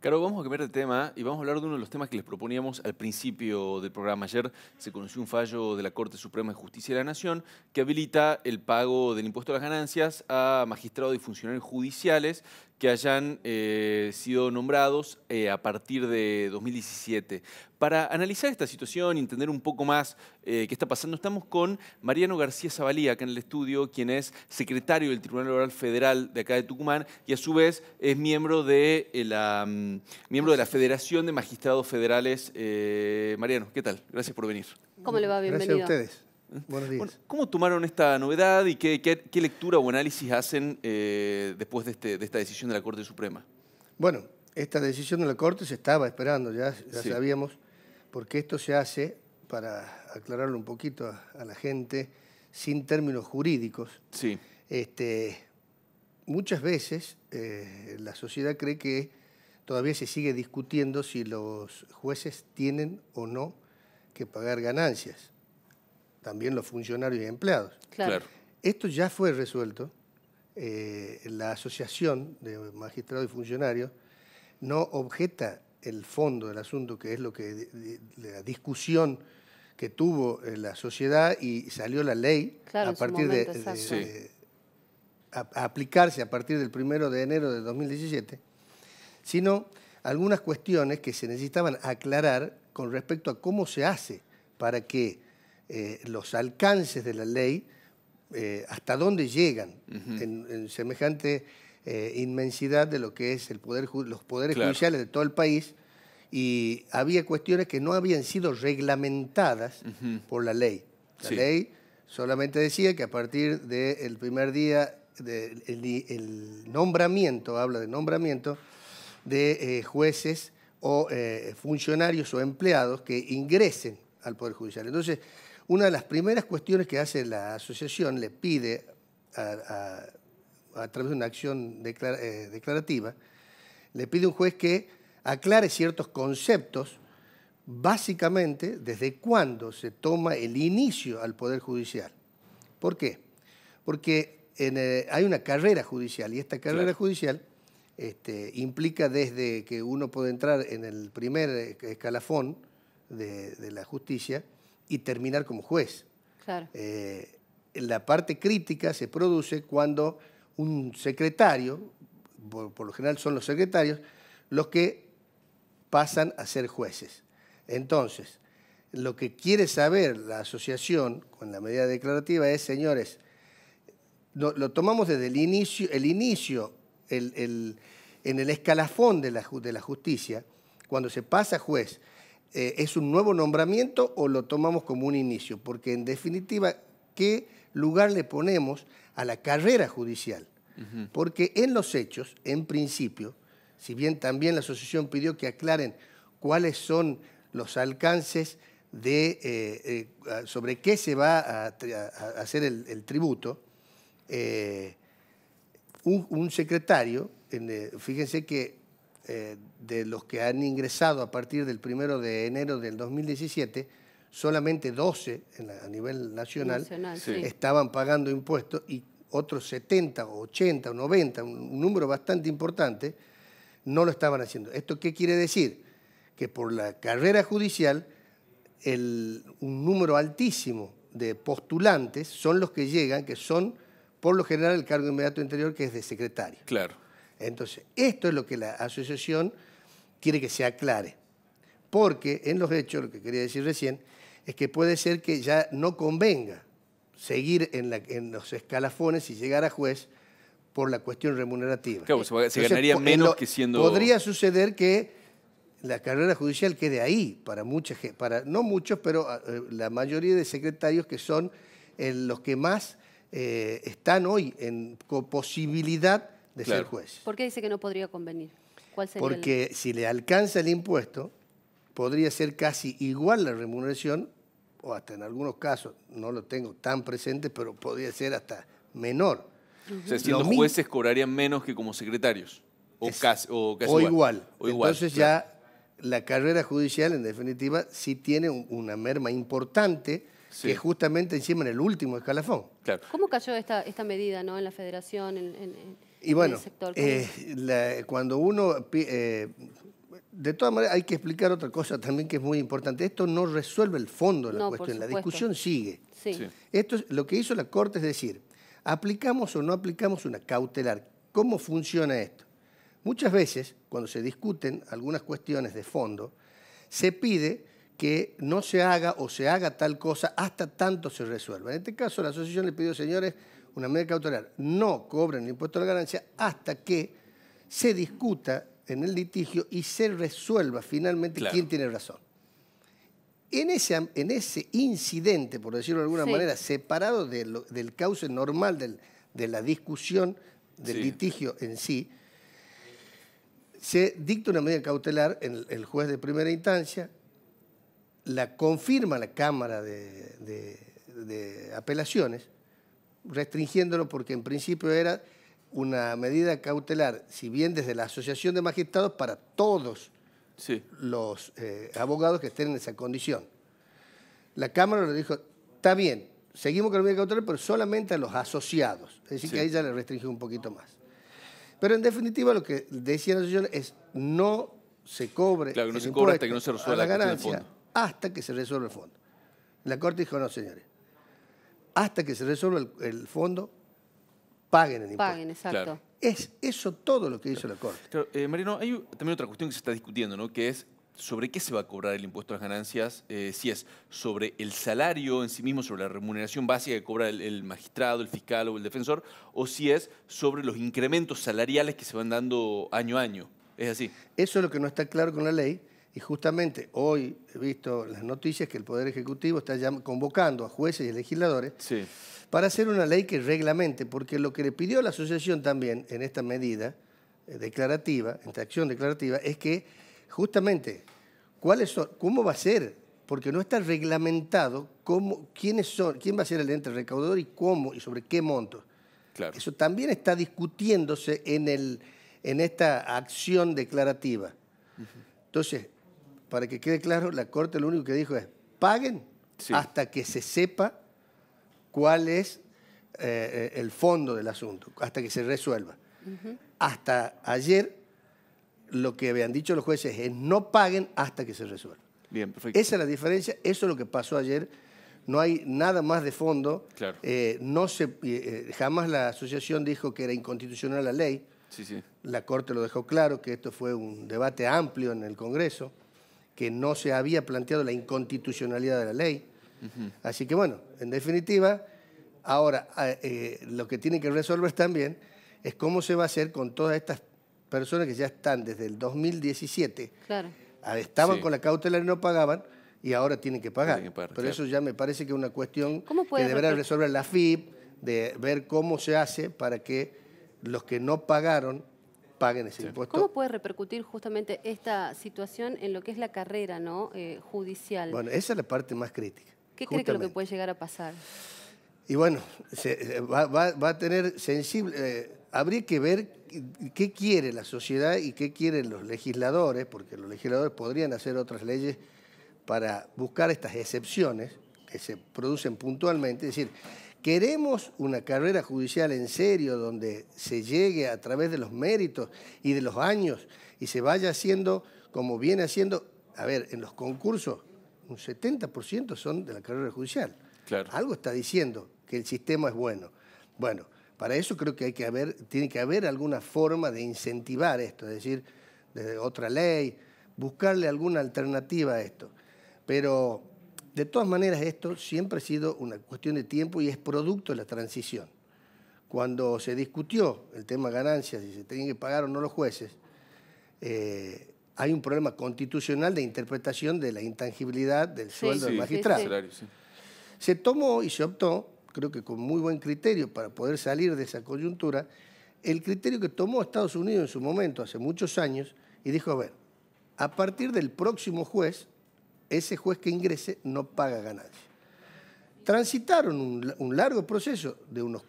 Claro, vamos a cambiar de tema y vamos a hablar de uno de los temas que les proponíamos al principio del programa. Ayer se conoció un fallo de la Corte Suprema de Justicia de la Nación que habilita el pago del impuesto a las ganancias a magistrados y funcionarios judiciales que hayan eh, sido nombrados eh, a partir de 2017. Para analizar esta situación y entender un poco más eh, qué está pasando, estamos con Mariano García Zabalía, acá en el estudio, quien es secretario del Tribunal Oral Federal de acá de Tucumán y a su vez es miembro de la, mm, miembro de la Federación de Magistrados Federales. Mariano, ¿qué tal? Gracias por venir. ¿Cómo le va? Bienvenido. Gracias a ustedes. ¿Cómo tomaron esta novedad y qué, lectura o análisis hacen eh, después este, de, esta decisión de la Corte Suprema? Bueno, esta decisión de la Corte se estaba esperando, ya, sabíamos, porque esto se hace, para aclararlo un poquito a, la gente, sin términos jurídicos. Sí. Este, muchas veces eh, la sociedad cree que todavía se sigue discutiendo si los jueces tienen o no que pagar ganancias también los funcionarios y empleados. Claro. Esto ya fue resuelto. Eh, la Asociación de Magistrados y Funcionarios no objeta el fondo del asunto, que es lo que la discusión que tuvo eh, la sociedad y salió la ley a partir de, aplicarse a partir del primero de enero de 2017, sino algunas cuestiones que se necesitaban aclarar con respecto a cómo se hace para que eh, los alcances de la ley, eh, hasta dónde llegan en, semejante eh, inmensidad de lo que es el poder, los poderes judiciales de todo el país, y había cuestiones que no habían sido reglamentadas por la ley. La ley solamente decía que a partir del primer día, del el, nombramiento, habla de nombramiento, de jueces o funcionarios o empleados que ingresen al Poder Judicial. Entonces, una de las primeras cuestiones que hace la asociación, le pide a, través de una acción eh, declarativa, le pide un juez que aclare ciertos conceptos, básicamente desde cuándo se toma el inicio al Poder Judicial. ¿Por qué? Porque eh, hay una carrera judicial y esta carrera judicial este, implica desde que uno puede entrar en el primer eh, escalafón de la justicia, y terminar como juez. Eh, la parte crítica se produce cuando un secretario, por, lo general son los secretarios, los que pasan a ser jueces. Entonces, lo que quiere saber la asociación con la medida declarativa es, señores, lo tomamos desde el inicio, el inicio en el escalafón de la, justicia, cuando se pasa juez, eh, ¿es un nuevo nombramiento o lo tomamos como un inicio? Porque en definitiva, ¿qué lugar le ponemos a la carrera judicial? Porque en los hechos, en principio, si bien también la asociación pidió que aclaren cuáles son los alcances de, eh, eh, sobre qué se va a, hacer el, tributo, un, secretario, fíjense que eh, de los que han ingresado a partir del 1 de enero del 2017, solamente 12 a nivel nacional, estaban pagando impuestos y otros 70, 80, 90, un número bastante importante, no lo estaban haciendo. ¿Esto qué quiere decir? Que por la carrera judicial, un número altísimo de postulantes son los que llegan, que son por lo general el cargo inmediato interior, que es de secretario. Claro. Entonces, esto es lo que la asociación quiere que se aclare. Porque en los hechos, lo que quería decir recién, es que puede ser que ya no convenga seguir en, los escalafones y llegar a juez por la cuestión remunerativa. Claro, se, ganaría menos que siendo... Podría suceder que la carrera judicial quede ahí para mucha, para no muchos, pero ah, eh, la mayoría de secretarios que son eh, los que más eh, están hoy en posibilidad ¿Por qué dice que no podría convenir? Porque si le alcanza el impuesto, podría ser casi igual la remuneración, o hasta en algunos casos, no lo tengo tan presente, pero podría ser hasta menor. O sea, si los jueces cobrarían menos que como secretarios. O, casi, igual. O igual. Entonces ya la carrera judicial, en definitiva, sí tiene una merma importante que que justamente encima en el último escalafón. ¿Cómo cayó esta, medida en la federación? en y bueno, eh, cuando uno... Eh, de todas maneras, hay que explicar otra cosa también que es muy importante. Esto no resuelve el fondo de la cuestión, la discusión sigue. Esto es, lo que hizo la Corte es decir, ¿aplicamos o no aplicamos una cautelar? ¿Cómo funciona esto? Muchas veces, cuando se discuten algunas cuestiones de fondo, se pide que no se haga o se haga tal cosa hasta tanto se resuelva. En este caso, la asociación le pidió, señores, una medida cautelar no cobran el impuesto a la ganancia hasta que se discuta en el litigio y se resuelva finalmente quién tiene razón. En ese, en ese incidente, por decirlo de alguna manera, separado del cauce normal de la discusión del litigio en sí, se dicta una medida cautelar en el, juez de primera instancia, la confirma la Cámara de Apelaciones, restringiéndolo porque en principio era una medida cautelar, si bien desde la Asociación de Magistrados, para todos los eh, abogados que estén en esa condición. La Cámara le dijo, está bien, seguimos con la medida cautelar, pero solamente a los asociados. Es decir, que ahí ya le restringió un poquito más. Pero en definitiva lo que decía la asociación es no se cobre hasta que no se resuelva la, la ganancia, hasta que se resuelva el fondo. La Corte dijo, no, señores hasta que se resuelva el, fondo, paguen el impuesto. Paguen, exacto. Es eso todo lo que hizo la Corte. Eh, Marino, hay también otra cuestión que se está discutiendo, ¿no? que es sobre qué se va a cobrar el impuesto a las ganancias, eh, si es sobre el salario en sí mismo, sobre la remuneración básica que cobra el, el, magistrado, el fiscal o el defensor, o si es sobre los incrementos salariales que se van dando año a año. ¿Es así? Eso es lo que no está claro con la ley, y justamente hoy he visto las noticias que el Poder Ejecutivo está convocando a jueces y legisladores para hacer una ley que reglamente, porque lo que le pidió la asociación también en esta medida eh, declarativa, en esta acción declarativa, es que justamente cuáles son, cómo va a ser, porque no está reglamentado cómo, quiénes son, quién va a ser el ente recaudador y cómo y sobre qué monto. Eso también está discutiéndose en, el, en esta acción declarativa. Entonces, para que quede claro, la Corte lo único que dijo es, paguen hasta que se sepa cuál es eh, el fondo del asunto, hasta que se resuelva. Hasta ayer lo que habían dicho los jueces es no paguen hasta que se resuelva. Bien, perfecto. Esa es la diferencia, eso es lo que pasó ayer. No hay nada más de fondo. Eh, no se, eh, jamás la asociación dijo que era inconstitucional la ley. La Corte lo dejó claro, que esto fue un debate amplio en el Congreso que no se había planteado la inconstitucionalidad de la ley. Así que bueno, en definitiva, ahora eh, eh, lo que tienen que resolver también es cómo se va a hacer con todas estas personas que ya están desde el 2017. Ah, estaban con la cautela y no pagaban y ahora tienen que pagar. Por Pero eso ya me parece que es una cuestión que deberá resolver la FIP, de ver cómo se hace para que los que no pagaron paguen ese impuesto. ¿Cómo puede repercutir justamente esta situación en lo que es la carrera ¿no? Eh, judicial? Bueno, esa es la parte más crítica. ¿Qué cree que lo que puede llegar a pasar? Y bueno, eh, va, a tener sensible... Eh, habría que ver qué quiere la sociedad y qué quieren los legisladores, porque los legisladores podrían hacer otras leyes para buscar estas excepciones que se producen puntualmente. Es decir, ¿Queremos una carrera judicial en serio donde se llegue a través de los méritos y de los años y se vaya haciendo como viene haciendo? A ver, en los concursos un 70% son de la carrera judicial. Claro. Algo está diciendo que el sistema es bueno. Bueno, para eso creo que, hay que haber, tiene que haber alguna forma de incentivar esto, es decir, desde otra ley, buscarle alguna alternativa a esto. Pero de todas maneras, esto siempre ha sido una cuestión de tiempo y es producto de la transición. Cuando se discutió el tema ganancias, y se tenían que pagar o no los jueces, eh, hay un problema constitucional de interpretación de la intangibilidad del sueldo del magistrado. Se tomó y se optó, creo que con muy buen criterio para poder salir de esa coyuntura, el criterio que tomó Estados Unidos en su momento, hace muchos años, y dijo, a ver, a partir del próximo juez, ese juez que ingrese no paga ganancia. Transitaron un, largo proceso de, unos,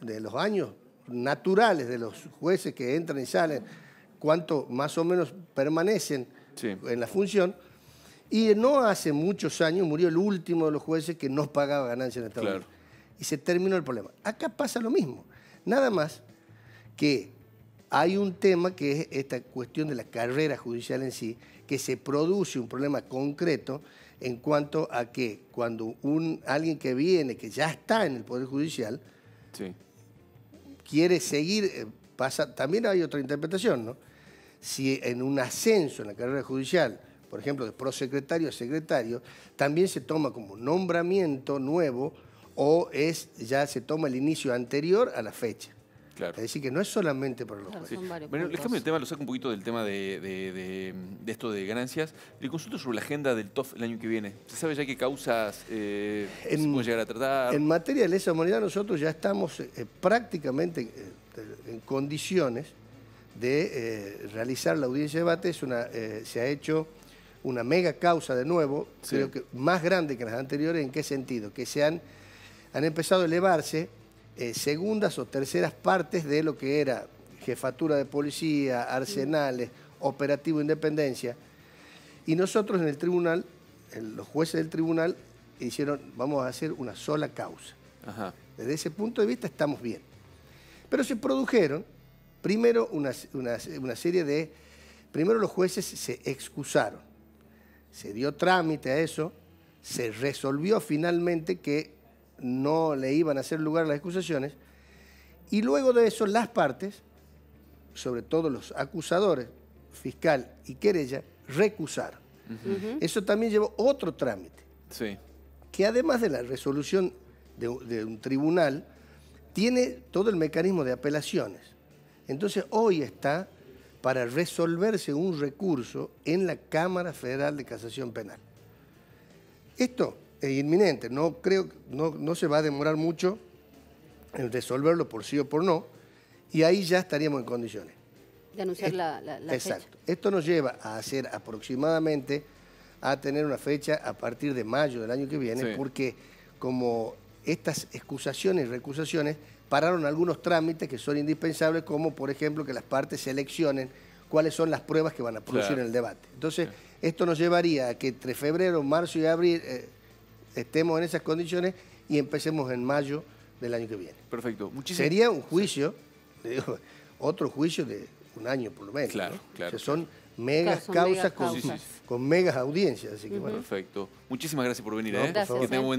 de los años naturales de los jueces que entran y salen, cuánto más o menos permanecen en la función. Y no hace muchos años murió el último de los jueces que no pagaba ganancia en Estados Y se terminó el problema. Acá pasa lo mismo. Nada más que hay un tema que es esta cuestión de la carrera judicial en sí, que se produce un problema concreto en cuanto a que cuando un, alguien que viene, que ya está en el Poder Judicial, quiere seguir, eh, pasa, también hay otra interpretación, ¿no? Si en un ascenso en la carrera judicial, por ejemplo, de prosecretario a secretario, también se toma como nombramiento nuevo o es ya se toma el inicio anterior a la fecha. Es decir, que no es solamente para los jueces. bueno, les cambio el tema, lo saco un poquito del tema de, esto de ganancias. Le consulto sobre la agenda del TOF el año que viene. ¿Se sabe ya qué causas eh, llegar a tratar? En materia de lesa humanidad nosotros ya estamos eh, prácticamente eh, en condiciones de eh, realizar la audiencia de debate. Es una, se ha hecho una mega causa de nuevo, creo que más grande que las anteriores. ¿En qué sentido? Que se han, han empezado a elevarse eh, segundas o terceras partes de lo que era jefatura de policía, arsenales, operativo Independencia. Y nosotros en el tribunal, los jueces del tribunal, hicieron, vamos a hacer una sola causa. Desde ese punto de vista estamos bien. Pero se produjeron, primero, una serie de... Primero los jueces se excusaron, se dio trámite a eso, se resolvió finalmente que no le iban a hacer lugar a las acusaciones, y luego de eso las partes, sobre todo los acusadores, fiscal y querella, recusaron. Eso también llevó otro trámite, sí. que además de la resolución de, de un tribunal, tiene todo el mecanismo de apelaciones. Entonces hoy está para resolverse un recurso en la Cámara Federal de Casación Penal. Esto e inminente. No creo, no, no se va a demorar mucho en resolverlo por sí o por no, y ahí ya estaríamos en condiciones. De anunciar la, fecha. Exacto. Esto nos lleva a hacer aproximadamente, a tener una fecha a partir de mayo del año que viene, porque como estas excusaciones y recusaciones pararon algunos trámites que son indispensables, como por ejemplo que las partes seleccionen cuáles son las pruebas que van a producir en el debate. Entonces, esto nos llevaría a que entre febrero, marzo y abril... Eh, estemos en esas condiciones y empecemos en mayo del año que viene. Perfecto. Sería un juicio, otro juicio de un año por lo menos. Claro, claro. son megas causas, con, megas audiencias. Perfecto. Muchísimas gracias por venir. eh. gracias. Que eh. buen día.